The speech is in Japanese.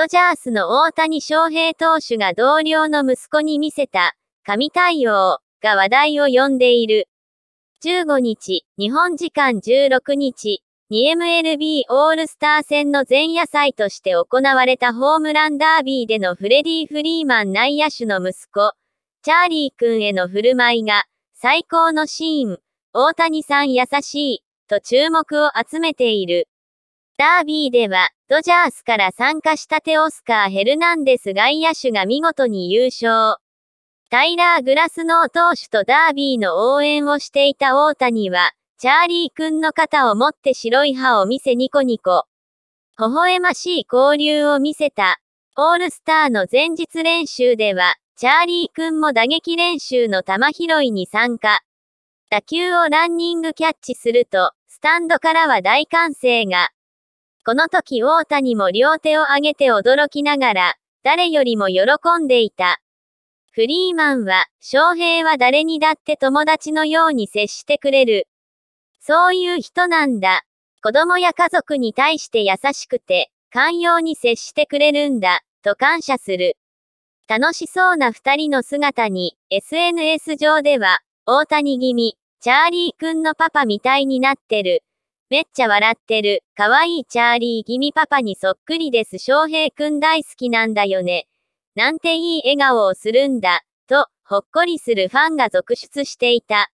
ドジャースの大谷翔平投手が同僚の息子に見せた、神対応が話題を呼んでいる。15日、日本時間16日、2 MLB オールスター戦の前夜祭として行われたホームランダービーでのフレディ・フリーマン内野手の息子、チャーリー君への振る舞いが、最高のシーン、大谷さん優しい、と注目を集めている。ダービーでは、ドジャースから参加したテオスカー・ヘルナンデス外野手が見事に優勝。タイラー・グラスノー投手とダービーの応援をしていた大谷は、チャーリー君の肩を持って白い歯を見せニコニコ。微笑ましい交流を見せた。オールスターの前日練習では、チャーリー君も打撃練習の球拾いに参加。打球をランニングキャッチすると、スタンドからは大歓声が。この時大谷も両手を上げて驚きながら、誰よりも喜んでいた。フリーマンは、翔平は誰にだって友達のように接してくれる。そういう人なんだ。子供や家族に対して優しくて、寛容に接してくれるんだ、と感謝する。楽しそうな二人の姿に、SNS 上では、大谷気味、チャーリーくんのパパみたいになってる、めっちゃ笑ってる。かわいいチャーリー君、パパにそっくりです。翔平くん大好きなんだよね。なんていい笑顔をするんだ。と、ほっこりするファンが続出していた。